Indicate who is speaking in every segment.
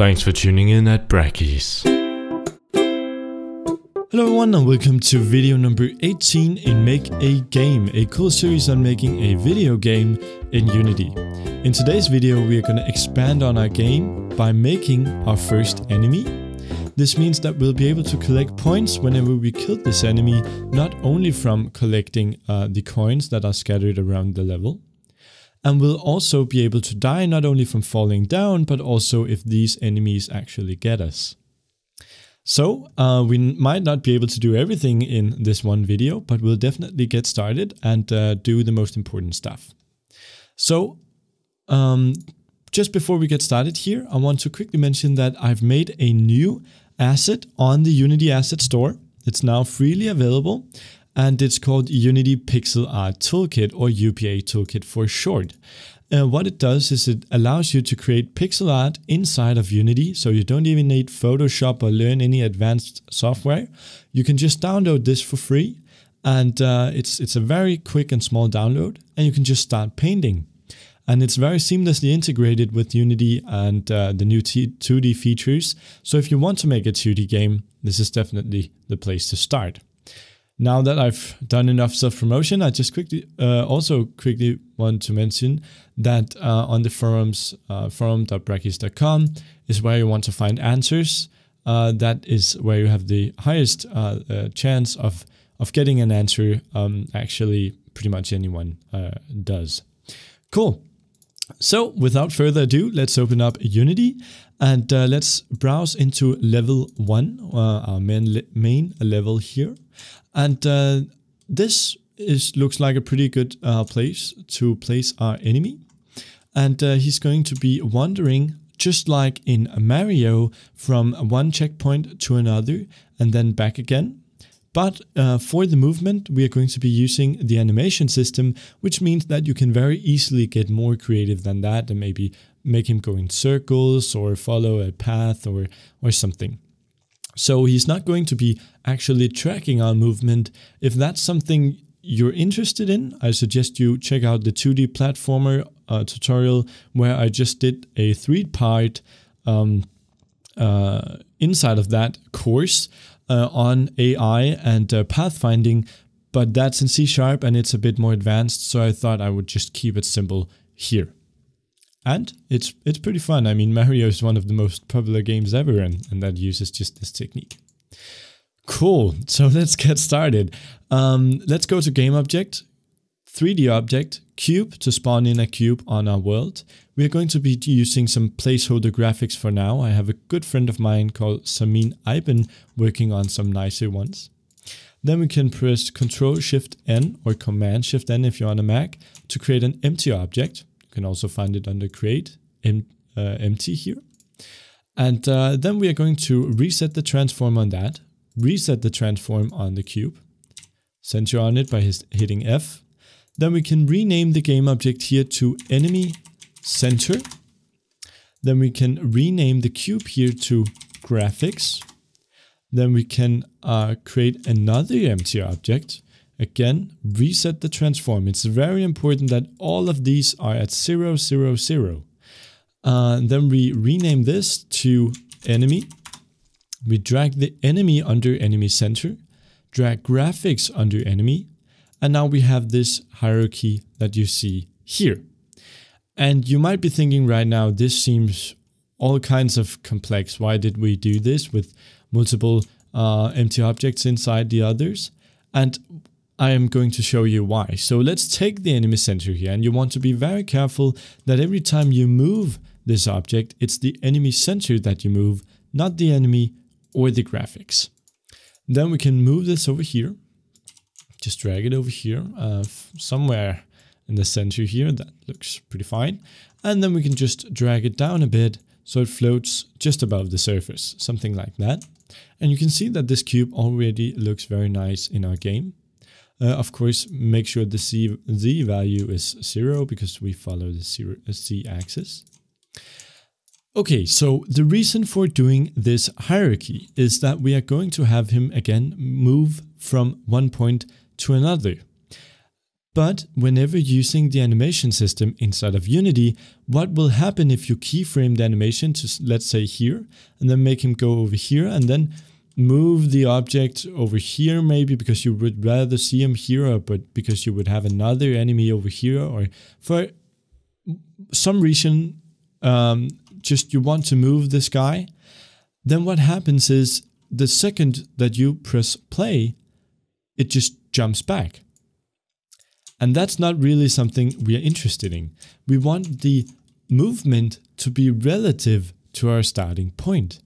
Speaker 1: Thanks for tuning in at Brackies. Hello everyone and welcome to video number 18 in Make a Game, a cool series on making a video game in Unity. In today's video we are going to expand on our game by making our first enemy. This means that we'll be able to collect points whenever we kill this enemy, not only from collecting uh, the coins that are scattered around the level, and will also be able to die not only from falling down, but also if these enemies actually get us. So uh, we might not be able to do everything in this one video, but we'll definitely get started and uh, do the most important stuff. So um, just before we get started here, I want to quickly mention that I've made a new asset on the Unity Asset Store. It's now freely available and it's called Unity Pixel Art Toolkit or UPA Toolkit for short. Uh, what it does is it allows you to create pixel art inside of Unity, so you don't even need Photoshop or learn any advanced software. You can just download this for free, and uh, it's it's a very quick and small download, and you can just start painting. And it's very seamlessly integrated with Unity and uh, the new 2D features. So if you want to make a 2D game, this is definitely the place to start now that I've done enough self-promotion, I just quickly uh, also quickly want to mention that uh, on the forums, uh, com is where you want to find answers. Uh, that is where you have the highest uh, uh, chance of of getting an answer. Um, actually, pretty much anyone uh, does. Cool. So without further ado, let's open up Unity and uh, let's browse into level one, uh, our main, le main level here. And uh, this is looks like a pretty good uh, place to place our enemy. And uh, he's going to be wandering just like in Mario from one checkpoint to another and then back again. But uh, for the movement, we are going to be using the animation system, which means that you can very easily get more creative than that and maybe make him go in circles or follow a path or, or something. So he's not going to be actually tracking our movement. If that's something you're interested in, I suggest you check out the 2D platformer uh, tutorial where I just did a three-part um, uh, inside of that course uh, on AI and uh, pathfinding, but that's in C Sharp and it's a bit more advanced, so I thought I would just keep it simple here. And it's it's pretty fun. I mean, Mario is one of the most popular games ever, and, and that uses just this technique. Cool, so let's get started. Um, let's go to Game Object. 3D object, cube to spawn in a cube on our world. We're going to be using some placeholder graphics for now. I have a good friend of mine called Samin Iben working on some nicer ones. Then we can press Ctrl Shift N or Command Shift N if you're on a Mac to create an empty object. You can also find it under Create em uh, Empty here. And uh, then we are going to reset the transform on that, reset the transform on the cube, center on it by hitting F, then we can rename the game object here to enemy center. Then we can rename the cube here to graphics. Then we can uh, create another empty object. Again, reset the transform. It's very important that all of these are at 0, 0, 0. Uh, then we rename this to enemy. We drag the enemy under enemy center, drag graphics under enemy, and now we have this hierarchy that you see here. And you might be thinking right now, this seems all kinds of complex. Why did we do this with multiple uh, empty objects inside the others? And I am going to show you why. So let's take the enemy center here and you want to be very careful that every time you move this object, it's the enemy center that you move, not the enemy or the graphics. Then we can move this over here just drag it over here uh, somewhere in the center here. That looks pretty fine. And then we can just drag it down a bit so it floats just above the surface, something like that. And you can see that this cube already looks very nice in our game. Uh, of course, make sure the z value is zero because we follow the zero, axis. Okay, so the reason for doing this hierarchy is that we are going to have him again move from one point to another. But whenever using the animation system inside of Unity, what will happen if you keyframe the animation to let's say here, and then make him go over here, and then move the object over here maybe because you would rather see him here, but because you would have another enemy over here, or for some reason, um, just you want to move this guy, then what happens is the second that you press play, it just jumps back. And that's not really something we are interested in. We want the movement to be relative to our starting point.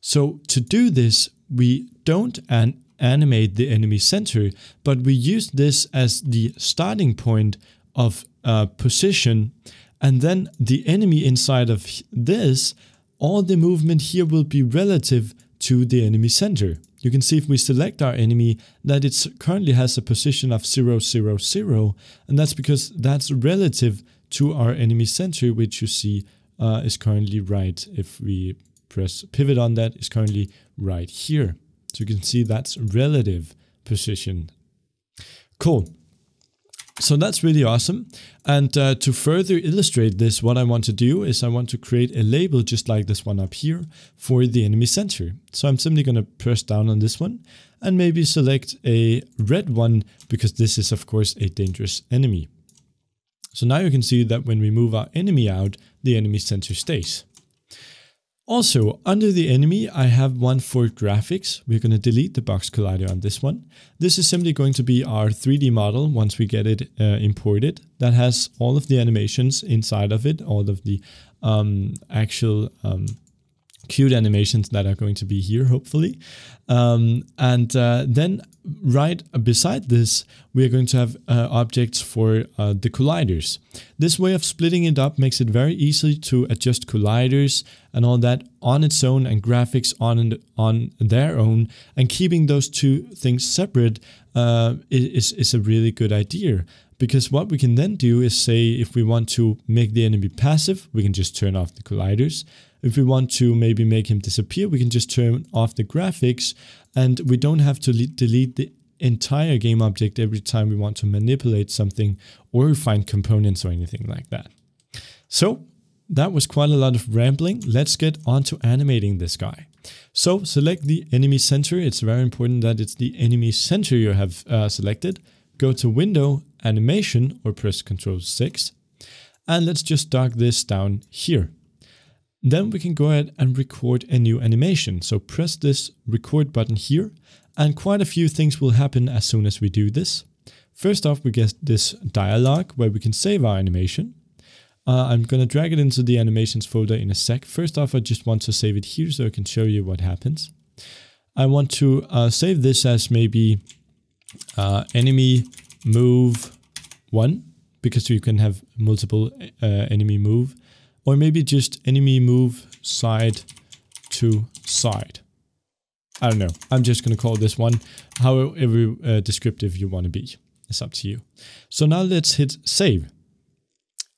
Speaker 1: So to do this, we don't an animate the enemy center, but we use this as the starting point of uh, position. And then the enemy inside of this, all the movement here will be relative to the enemy center you can see if we select our enemy that it currently has a position of 0, 0, 0, and that's because that's relative to our enemy sentry, which you see uh, is currently right if we press pivot on that, is currently right here. So you can see that's relative position. Cool. So that's really awesome. And uh, to further illustrate this, what I want to do is I want to create a label just like this one up here for the enemy center. So I'm simply going to press down on this one and maybe select a red one because this is of course a dangerous enemy. So now you can see that when we move our enemy out, the enemy center stays. Also, under the enemy, I have one for graphics. We're going to delete the box collider on this one. This is simply going to be our 3D model once we get it uh, imported. That has all of the animations inside of it, all of the um, actual um, cute animations that are going to be here, hopefully. Um, and uh, then right beside this, we are going to have uh, objects for uh, the colliders. This way of splitting it up makes it very easy to adjust colliders and all that on its own and graphics on and on their own. And keeping those two things separate uh, is, is a really good idea because what we can then do is say if we want to make the enemy passive, we can just turn off the colliders. If we want to maybe make him disappear, we can just turn off the graphics and we don't have to delete the entire game object every time we want to manipulate something or find components or anything like that. So that was quite a lot of rambling. Let's get on to animating this guy. So select the enemy center. It's very important that it's the enemy center you have uh, selected. Go to window, animation or press control 6. And let's just dock this down here. Then we can go ahead and record a new animation. So press this record button here and quite a few things will happen as soon as we do this. First off, we get this dialog where we can save our animation. Uh, I'm going to drag it into the animations folder in a sec. First off, I just want to save it here so I can show you what happens. I want to uh, save this as maybe uh, enemy move one because you can have multiple uh, enemy move or maybe just enemy move side to side. I don't know. I'm just going to call this one however uh, descriptive you want to be. It's up to you. So now let's hit save.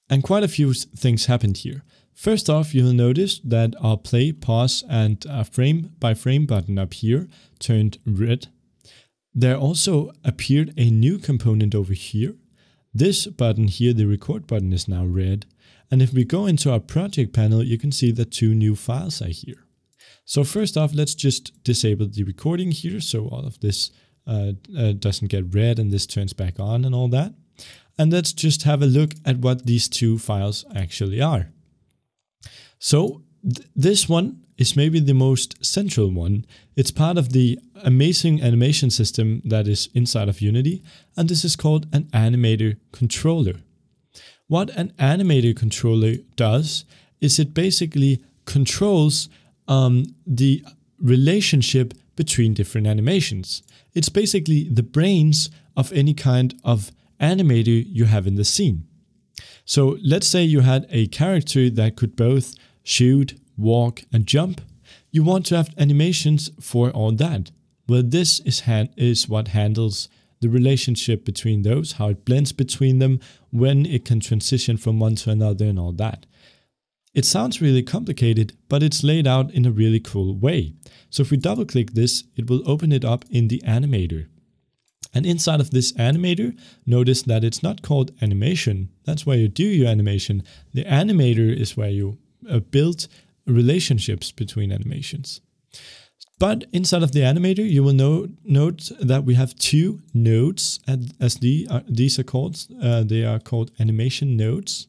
Speaker 1: And quite a few things happened here. First off, you'll notice that our play, pause and uh, frame by frame button up here turned red. There also appeared a new component over here. This button here, the record button, is now red. And if we go into our project panel, you can see that two new files are here. So first off, let's just disable the recording here so all of this uh, uh, doesn't get read and this turns back on and all that. And let's just have a look at what these two files actually are. So th this one is maybe the most central one. It's part of the amazing animation system that is inside of Unity, and this is called an animator controller. What an animated controller does is it basically controls um, the relationship between different animations. It's basically the brains of any kind of animator you have in the scene. So let's say you had a character that could both shoot, walk, and jump. You want to have animations for all that. Well, this is, is what handles the relationship between those, how it blends between them, when it can transition from one to another, and all that. It sounds really complicated, but it's laid out in a really cool way. So if we double click this, it will open it up in the animator. And inside of this animator, notice that it's not called animation. That's where you do your animation. The animator is where you uh, build relationships between animations. But inside of the animator, you will note that we have two nodes as the, uh, these are called. Uh, they are called animation nodes.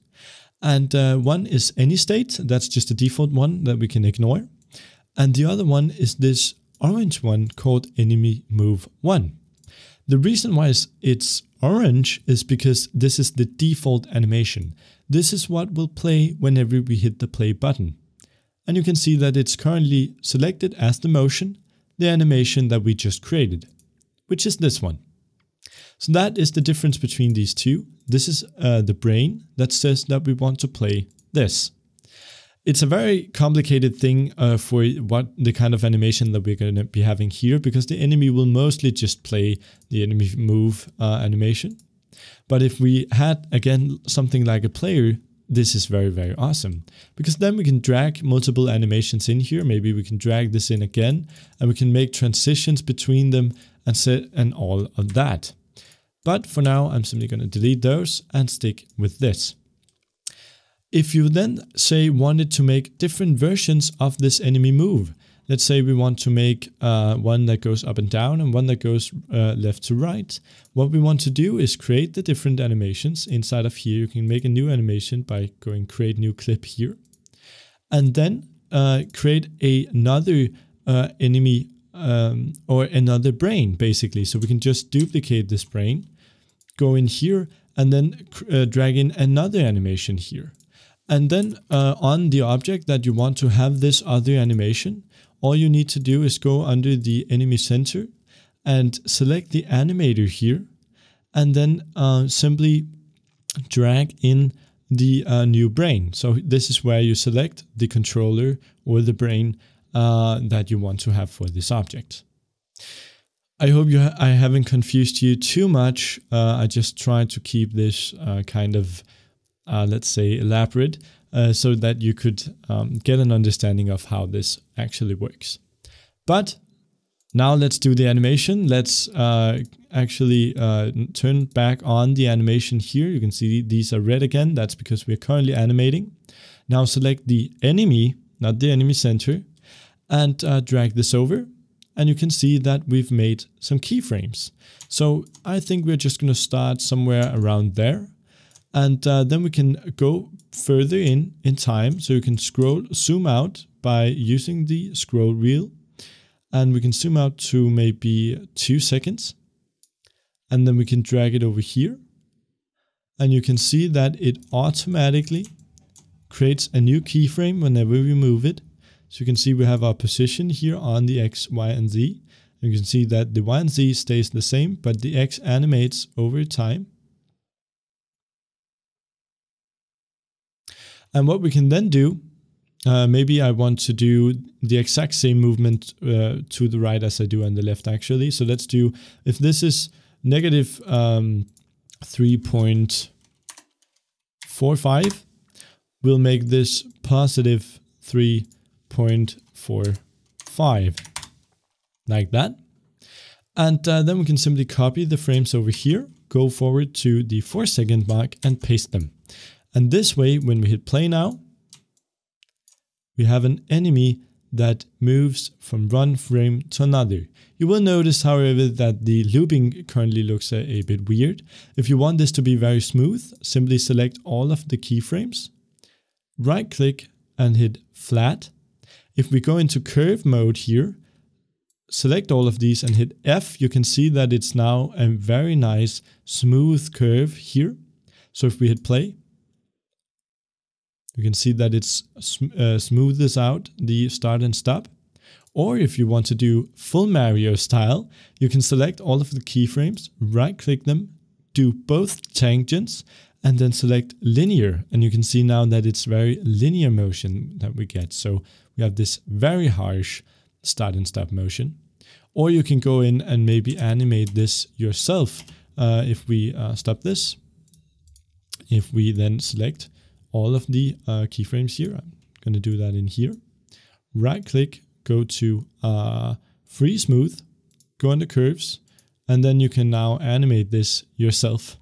Speaker 1: And uh, one is any state. That's just the default one that we can ignore. And the other one is this orange one called enemy move one. The reason why it's orange is because this is the default animation. This is what will play whenever we hit the play button and you can see that it's currently selected as the motion, the animation that we just created, which is this one. So that is the difference between these two. This is uh, the brain that says that we want to play this. It's a very complicated thing uh, for what the kind of animation that we're going to be having here because the enemy will mostly just play the enemy move uh, animation. But if we had, again, something like a player this is very, very awesome because then we can drag multiple animations in here. Maybe we can drag this in again and we can make transitions between them and set and all of that. But for now, I'm simply going to delete those and stick with this. If you then say wanted to make different versions of this enemy move, Let's say we want to make uh, one that goes up and down and one that goes uh, left to right. What we want to do is create the different animations inside of here. You can make a new animation by going create new clip here and then uh, create a, another uh, enemy um, or another brain basically. So we can just duplicate this brain, go in here and then uh, drag in another animation here. And then uh, on the object that you want to have this other animation, all you need to do is go under the enemy center and select the animator here and then uh, simply drag in the uh, new brain. So this is where you select the controller or the brain uh, that you want to have for this object. I hope you ha I haven't confused you too much. Uh, I just tried to keep this uh, kind of, uh, let's say, elaborate uh, so that you could um, get an understanding of how this actually works. But now let's do the animation. Let's uh, actually uh, turn back on the animation here. You can see these are red again. That's because we're currently animating. Now select the enemy, not the enemy center, and uh, drag this over. And you can see that we've made some keyframes. So I think we're just going to start somewhere around there. And uh, then we can go further in in time. So you can scroll, zoom out by using the scroll wheel. And we can zoom out to maybe two seconds. And then we can drag it over here. And you can see that it automatically creates a new keyframe whenever we move it. So you can see we have our position here on the X, Y, and Z. You can see that the Y and Z stays the same, but the X animates over time. And what we can then do, uh, maybe I want to do the exact same movement uh, to the right as I do on the left actually. So let's do, if this is negative um, 3.45, we'll make this positive 3.45, like that. And uh, then we can simply copy the frames over here, go forward to the 4 second mark and paste them. And this way, when we hit play now, we have an enemy that moves from one frame to another. You will notice, however, that the looping currently looks a, a bit weird. If you want this to be very smooth, simply select all of the keyframes, right click and hit flat. If we go into curve mode here, select all of these and hit F, you can see that it's now a very nice smooth curve here. So if we hit play, you can see that it's uh, smoothes out the start and stop. Or if you want to do full Mario style, you can select all of the keyframes, right click them, do both tangents, and then select linear. And you can see now that it's very linear motion that we get. So we have this very harsh start and stop motion. Or you can go in and maybe animate this yourself. Uh, if we uh, stop this, if we then select all of the uh, keyframes here. I'm going to do that in here. Right click, go to uh, free smooth, go under curves, and then you can now animate this yourself.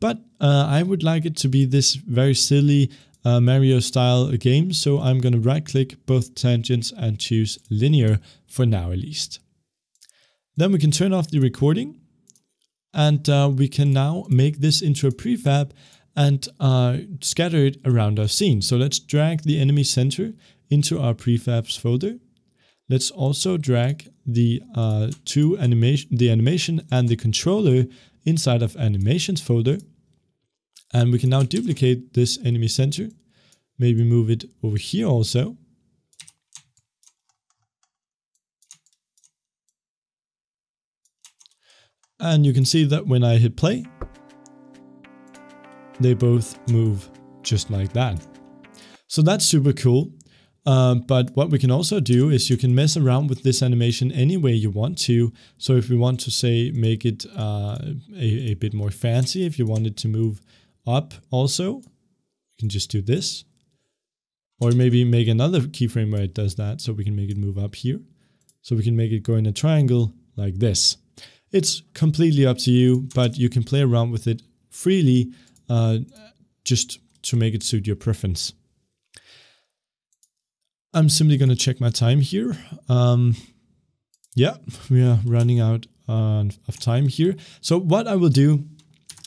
Speaker 1: But uh, I would like it to be this very silly uh, Mario style game. So I'm going to right click both tangents and choose linear for now at least. Then we can turn off the recording and uh, we can now make this into a prefab and are scattered around our scene. So let's drag the enemy center into our prefabs folder. Let's also drag the uh, two animation, the animation and the controller inside of animations folder. And we can now duplicate this enemy center. Maybe move it over here also. And you can see that when I hit play, they both move just like that. So that's super cool. Uh, but what we can also do is you can mess around with this animation any way you want to. So if we want to say make it uh, a, a bit more fancy, if you want it to move up also, you can just do this. Or maybe make another keyframe where it does that so we can make it move up here. So we can make it go in a triangle like this. It's completely up to you, but you can play around with it freely uh, just to make it suit your preference. I'm simply going to check my time here. Um, yeah, we are running out uh, of time here. So what I will do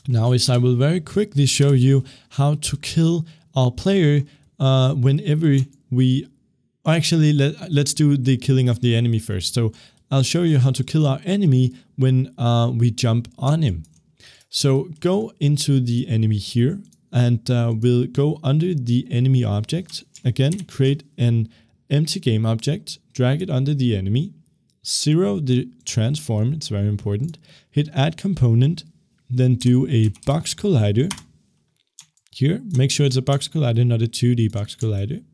Speaker 1: now is I will very quickly show you how to kill our player uh, whenever we actually let, let's do the killing of the enemy first. So I'll show you how to kill our enemy when uh, we jump on him. So go into the enemy here and uh, we'll go under the enemy object. Again, create an empty game object, drag it under the enemy, zero the transform, it's very important, hit add component, then do a box collider here. Make sure it's a box collider, not a 2D box collider.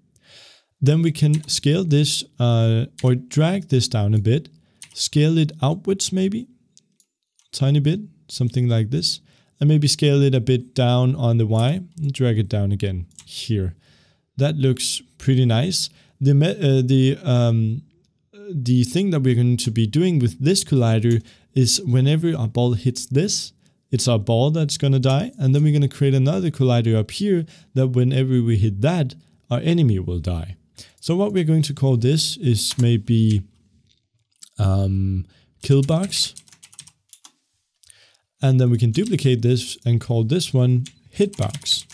Speaker 1: Then we can scale this uh, or drag this down a bit, scale it outwards maybe, tiny bit, something like this, and maybe scale it a bit down on the Y and drag it down again here. That looks pretty nice. The, uh, the, um, the thing that we're going to be doing with this collider is whenever our ball hits this, it's our ball that's going to die. And then we're going to create another collider up here that whenever we hit that, our enemy will die. So what we're going to call this is maybe um, kill box and then we can duplicate this and call this one hitbox.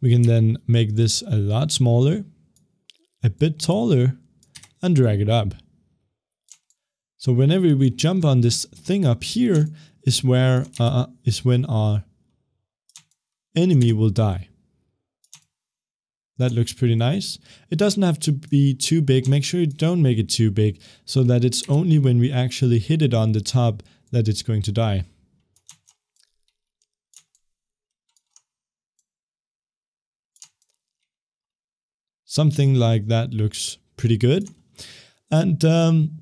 Speaker 1: We can then make this a lot smaller, a bit taller, and drag it up. So whenever we jump on this thing up here is where uh, uh, is when our enemy will die. That looks pretty nice. It doesn't have to be too big. Make sure you don't make it too big so that it's only when we actually hit it on the top that it's going to die. Something like that looks pretty good. And um,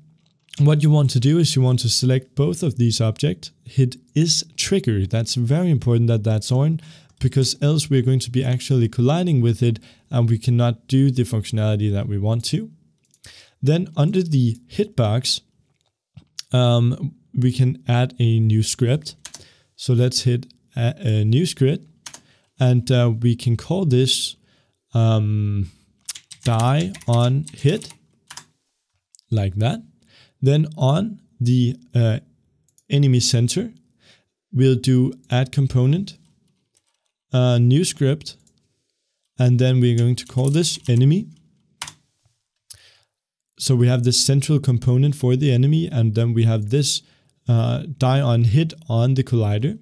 Speaker 1: what you want to do is you want to select both of these objects. Hit is trigger. That's very important that that's on because else we're going to be actually colliding with it and we cannot do the functionality that we want to. Then under the hitbox, um, we can add a new script. So let's hit a, a new script and uh, we can call this um, die on hit like that. Then on the uh, enemy center, we'll do add component, a uh, new script, and then we're going to call this enemy. So we have this central component for the enemy, and then we have this uh, die on hit on the collider.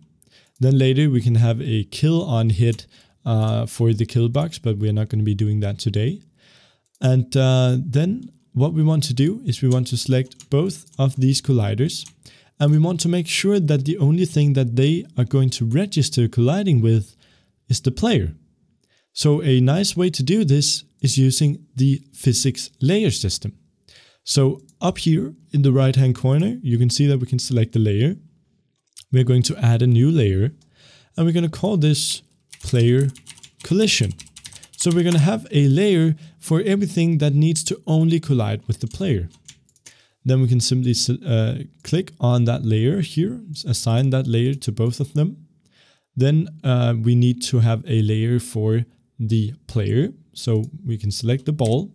Speaker 1: Then later we can have a kill on hit uh, for the kill box, but we're not going to be doing that today. And uh, then what we want to do is we want to select both of these colliders and we want to make sure that the only thing that they are going to register colliding with is the player. So a nice way to do this is using the physics layer system. So up here in the right hand corner, you can see that we can select the layer. We're going to add a new layer and we're going to call this player collision. So we're going to have a layer for everything that needs to only collide with the player. Then we can simply uh, click on that layer here, assign that layer to both of them. Then uh, we need to have a layer for the player. So we can select the ball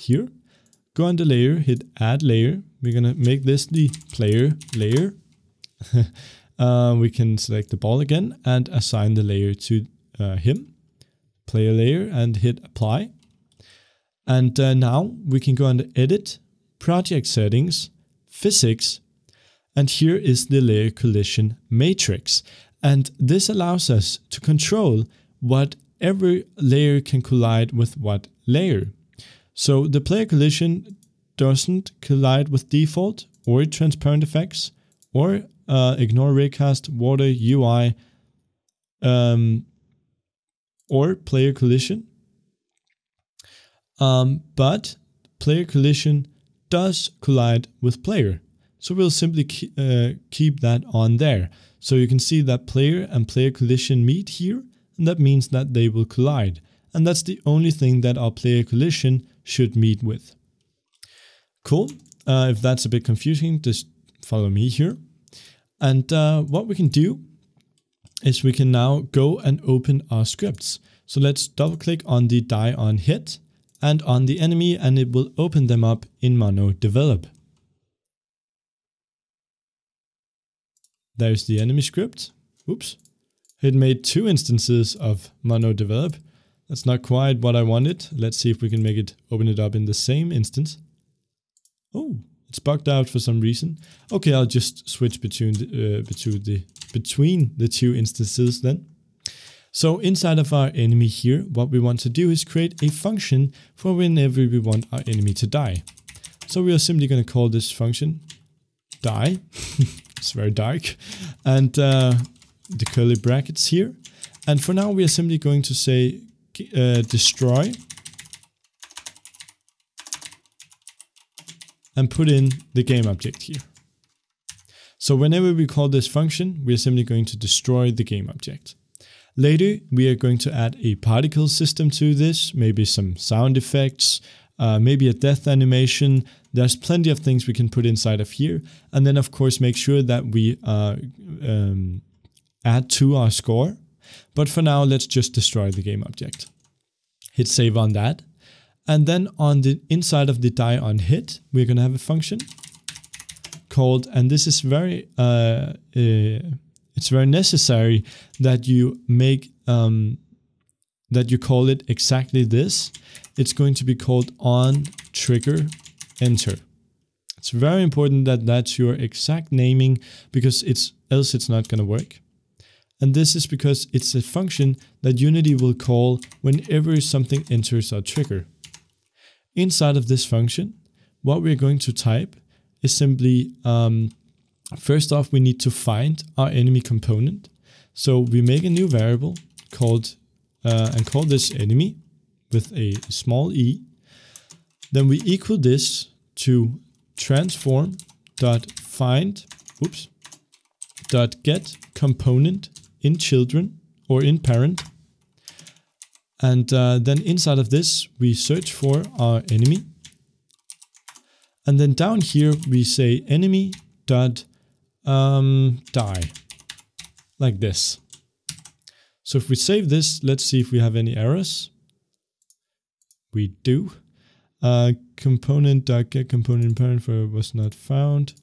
Speaker 1: here, go under layer, hit add layer. We're going to make this the player layer. uh, we can select the ball again and assign the layer to uh, him player layer and hit apply. And uh, now we can go under edit, project settings, physics, and here is the layer collision matrix. And this allows us to control what every layer can collide with what layer. So the player collision doesn't collide with default or transparent effects or uh, ignore raycast, water, UI, um, or player collision. Um, but player collision does collide with player. So we'll simply ke uh, keep that on there. So you can see that player and player collision meet here, and that means that they will collide. And that's the only thing that our player collision should meet with. Cool. Uh, if that's a bit confusing, just follow me here. And uh, what we can do is we can now go and open our scripts. So let's double click on the die on hit and on the enemy and it will open them up in Mono Develop. There's the enemy script. Oops. It made two instances of Mono Develop. That's not quite what I wanted. Let's see if we can make it open it up in the same instance. Oh, it's bugged out for some reason. Okay, I'll just switch between the, uh, between the between the two instances then. So inside of our enemy here, what we want to do is create a function for whenever we want our enemy to die. So we are simply going to call this function die. it's very dark. And uh, the curly brackets here. And for now, we are simply going to say uh, destroy and put in the game object here. So whenever we call this function, we are simply going to destroy the game object. Later, we are going to add a particle system to this, maybe some sound effects, uh, maybe a death animation. There's plenty of things we can put inside of here. And then of course, make sure that we uh, um, add to our score. But for now, let's just destroy the game object. Hit save on that. And then on the inside of the die on hit, we're going to have a function called, and this is very, uh, uh, it's very necessary that you make, um, that you call it exactly this. It's going to be called on trigger enter. It's very important that that's your exact naming because it's else it's not going to work. And this is because it's a function that Unity will call whenever something enters our trigger. Inside of this function, what we're going to type is simply, um, first off, we need to find our enemy component. So we make a new variable called, uh, and call this enemy with a small e. Then we equal this to transform dot find, oops, dot get component in children or in parent and uh, then inside of this, we search for our enemy. And then down here, we say enemy dot um, die, like this. So if we save this, let's see if we have any errors. We do. Uh, component dot get component parent for was not found.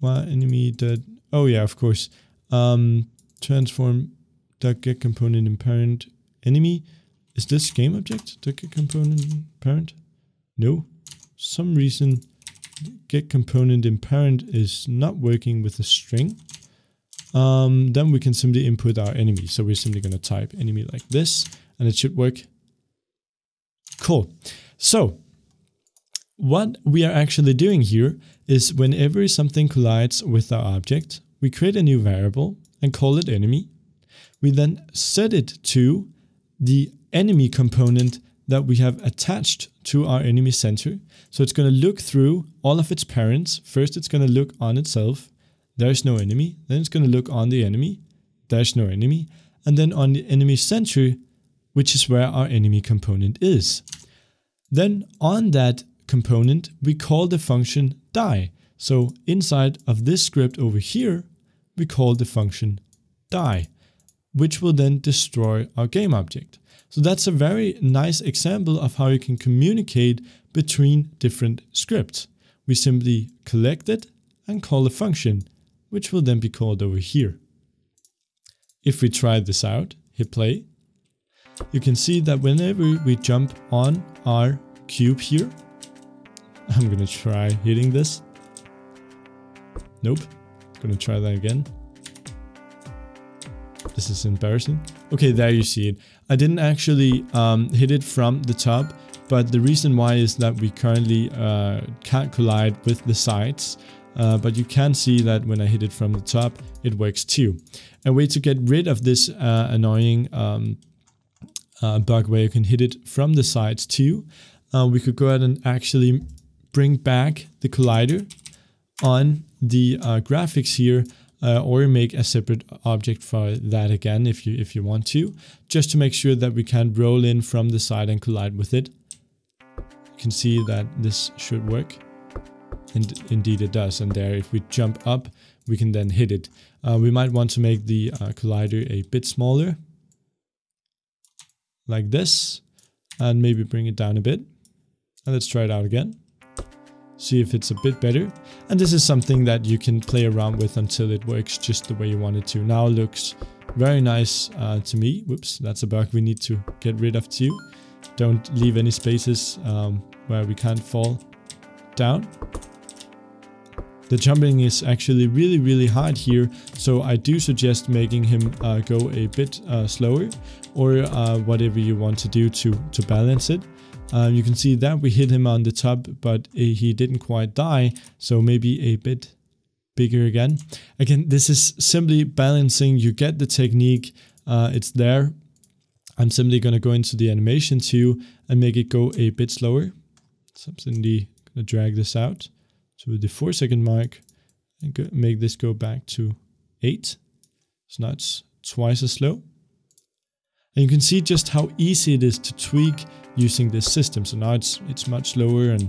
Speaker 1: My enemy dot oh yeah of course um, transform dot get component in parent enemy is this game object the get component parent? No. some reason get component in parent is not working with a string. Um, then we can simply input our enemy. So we're simply going to type enemy like this and it should work. Cool. So what we are actually doing here is whenever something collides with our object, we create a new variable and call it enemy. We then set it to the enemy component that we have attached to our enemy center. So it's going to look through all of its parents. First, it's going to look on itself. There's no enemy. Then it's going to look on the enemy. There's no enemy. And then on the enemy center, which is where our enemy component is. Then on that component, we call the function die. So inside of this script over here, we call the function die, which will then destroy our game object. So that's a very nice example of how you can communicate between different scripts. We simply collect it and call a function, which will then be called over here. If we try this out, hit play, you can see that whenever we jump on our cube here, I'm gonna try hitting this. Nope, gonna try that again. This is embarrassing. Okay, there you see it. I didn't actually um, hit it from the top, but the reason why is that we currently uh, can't collide with the sides. Uh, but you can see that when I hit it from the top, it works too. A way to get rid of this uh, annoying um, uh, bug where you can hit it from the sides too, uh, we could go ahead and actually bring back the collider on the uh, graphics here uh, or make a separate object for that again if you if you want to, just to make sure that we can roll in from the side and collide with it. You can see that this should work. And indeed it does. And there, if we jump up, we can then hit it. Uh, we might want to make the uh, collider a bit smaller, like this, and maybe bring it down a bit. And let's try it out again see if it's a bit better. And this is something that you can play around with until it works just the way you want it to. Now looks very nice uh, to me. Whoops, that's a bug we need to get rid of too. Don't leave any spaces um, where we can't fall down. The jumping is actually really, really hard here, so I do suggest making him uh, go a bit uh, slower or uh, whatever you want to do to, to balance it. Uh, you can see that we hit him on the top, but uh, he didn't quite die, so maybe a bit bigger again. Again, this is simply balancing. You get the technique, uh, it's there. I'm simply going to go into the animation too and make it go a bit slower. So I'm simply going to drag this out to the four second mark and go, make this go back to eight. So now it's twice as slow. And you can see just how easy it is to tweak using this system. So now it's it's much lower and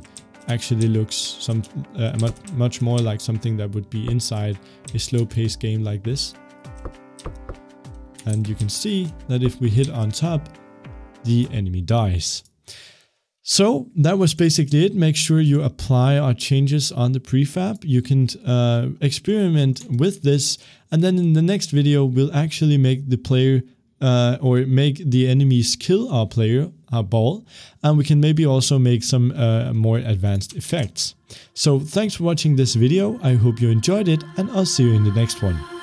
Speaker 1: actually looks some uh, much, more like something that would be inside a slow-paced game like this. And you can see that if we hit on top, the enemy dies. So that was basically it. Make sure you apply our changes on the prefab. You can uh, experiment with this. And then in the next video, we'll actually make the player uh, or make the enemies kill our player our ball and we can maybe also make some uh, more advanced effects. So thanks for watching this video, I hope you enjoyed it and I'll see you in the next one.